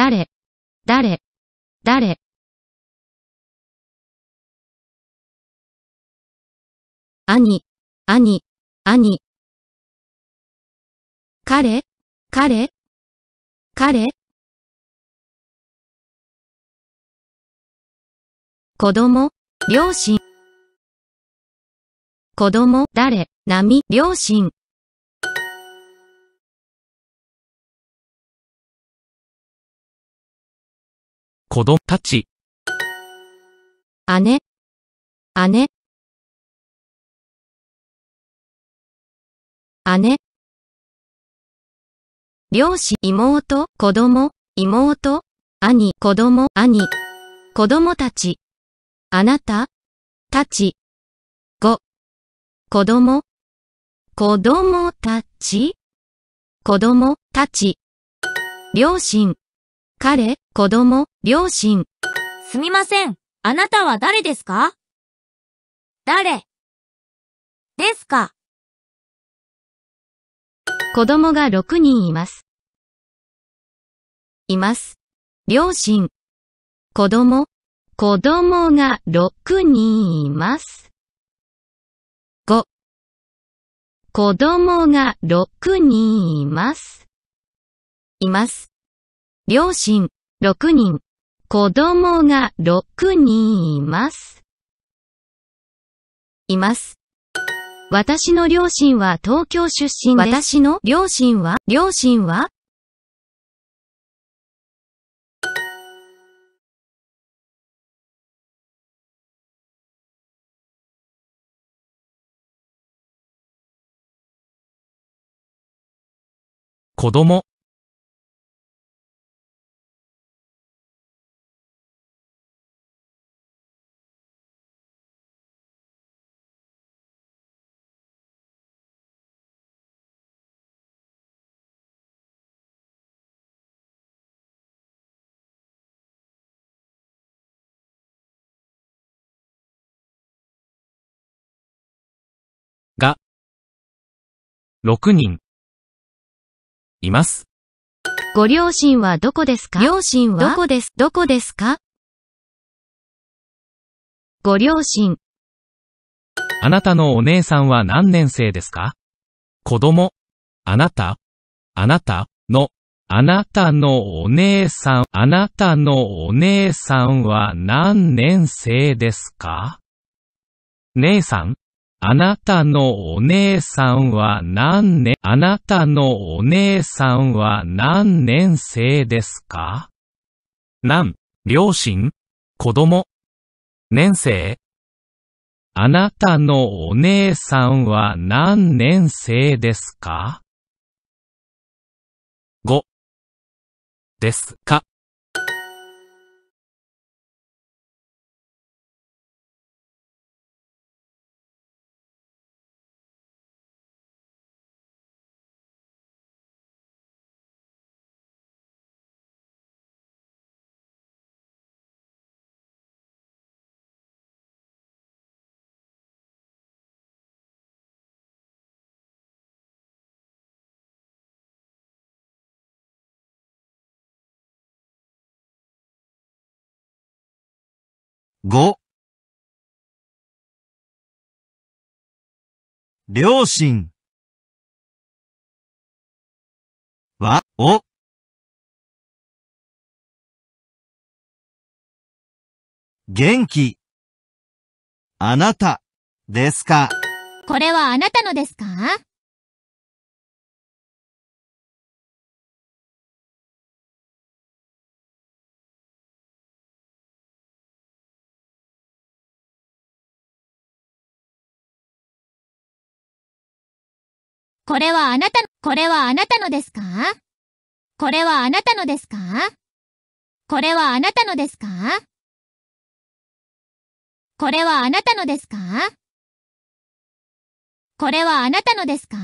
誰、誰、誰。兄、兄、兄。彼、彼、彼。子供、両親。子供、誰、波、両親。子供たち。姉、姉、姉。両親、妹、子供、妹、兄、子供、兄、子供たち。あなた、たち。5、子供、子供たち、子供たち。両親、彼、子供、両親。すみません。あなたは誰ですか誰ですか子供が6人います。います。両親。子供。子供が6人います。5。子供が6人います。います。両親、6人。子供が6人います。います。私の両親は東京出身です。私の両親は、両親は子供6人います。ご両親はどこですか両親はどこです、どこですかご両親。あなたのお姉さんは何年生ですか子供。あなた。あなたの。あなたのお姉さん、あなたのお姉さんは何年生ですか姉さんあなたのお姉さんは何年、あなたのお姉さんは何年生ですか何、両親、子供、年生あなたのお姉さんは何年生ですか ?5 ですかご。両親は、お元気あなたですかこれはあなたのですかこれはあなたの、これはあなたのですかこれはあなたのですかこれはあなたのですかこれはあなたのですかこれはあなたのですか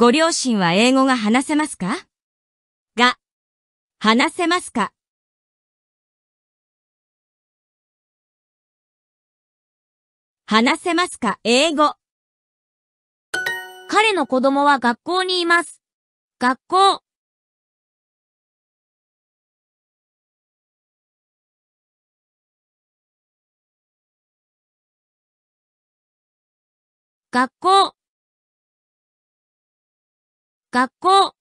ご両親は英語が話せますかが、話せますか話せますか英語。彼の子供は学校にいます。学校。学校。学校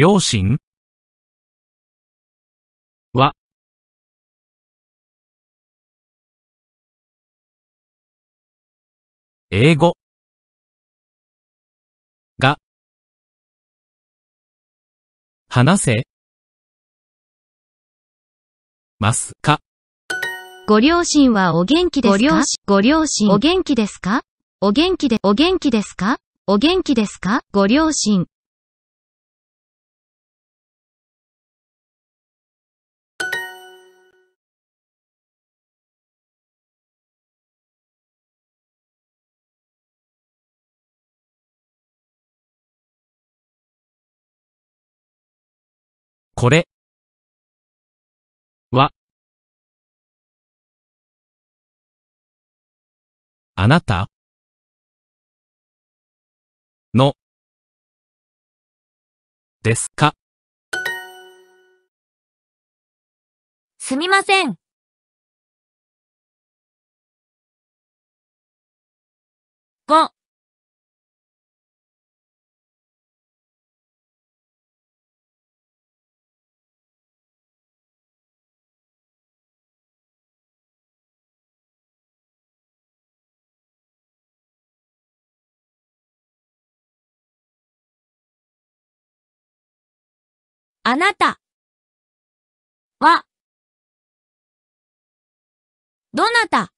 両親は、英語が、話せますかご両親はお元気ですかご両親、お元気ですかお元気で、お元気ですかお元気ですかご両親。これはあなたのですかすみません。ご。あなたは、どなた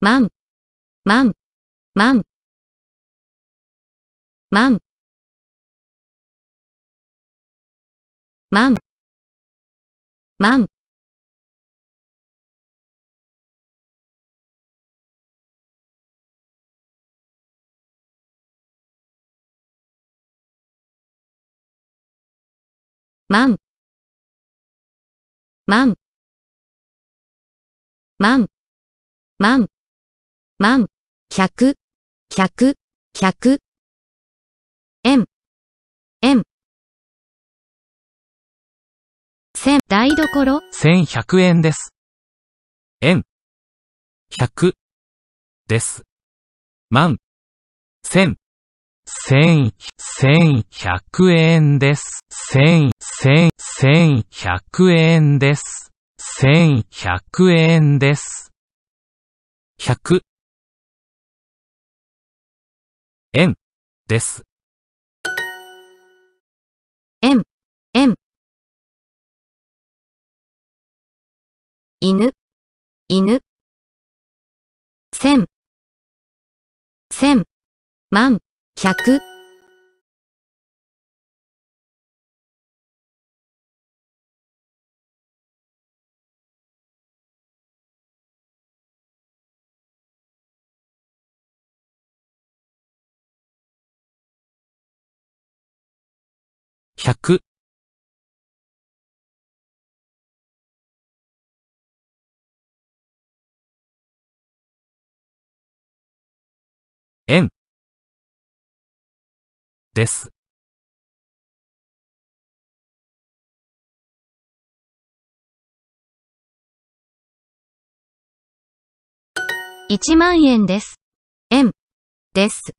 まん、まん、まん、まん、まん、まん。まん、まん、まん、まん。万、百、百、百、円、円。千、台所千百円です。円、百、です。万、千、千、千百円です。千、千、千百円です。千百円です。百、です。円、円。犬、犬。千、千、万、百。100円です。1万円です。円です。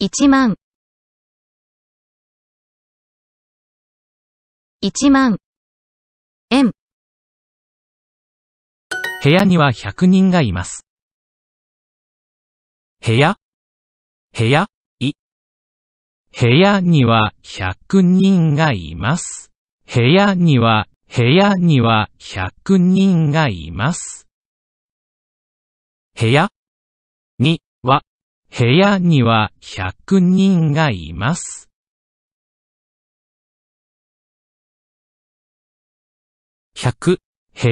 1万1万円。部屋には100人がいます。部屋部屋い。部屋には100人がいます。部屋には、部屋には100人がいます。部屋には、部屋には100人がいます。100、部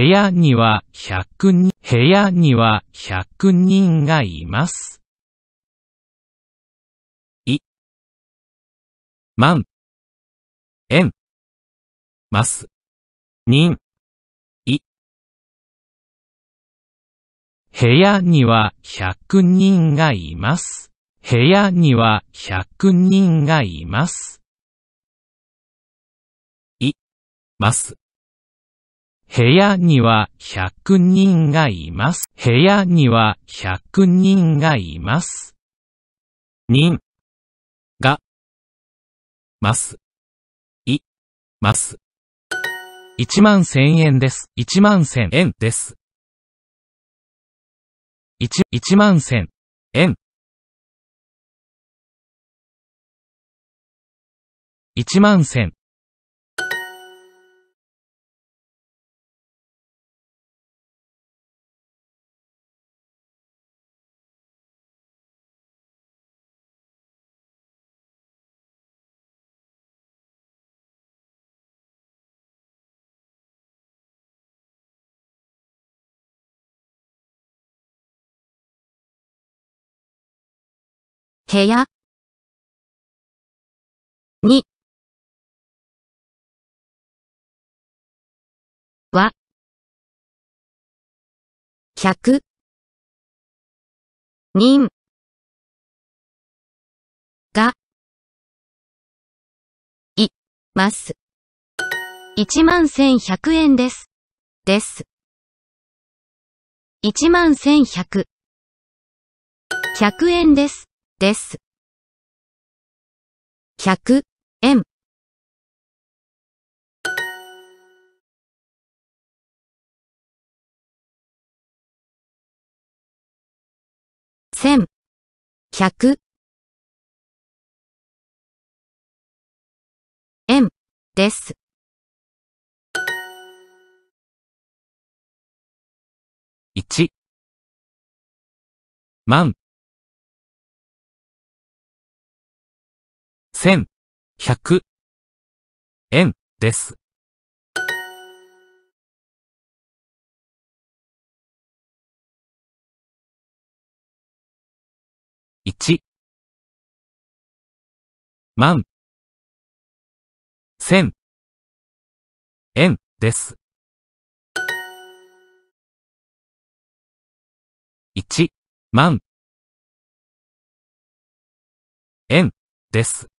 屋には100人、部屋には100人がいます。い、万、円、ます、人、い。部屋には100人がいます。部屋には100人がいます。い、ます。部屋には100人がいます。部屋には100人がいます。人がます。います。1万千円です。1万千円です。一、1万千円。1万千0部屋には百。0 0人がいます一万千百円です。です。一万千百。百円です。です。100円。千、百、円です。1万千、百、円です。一、万、千、円です。一万円です。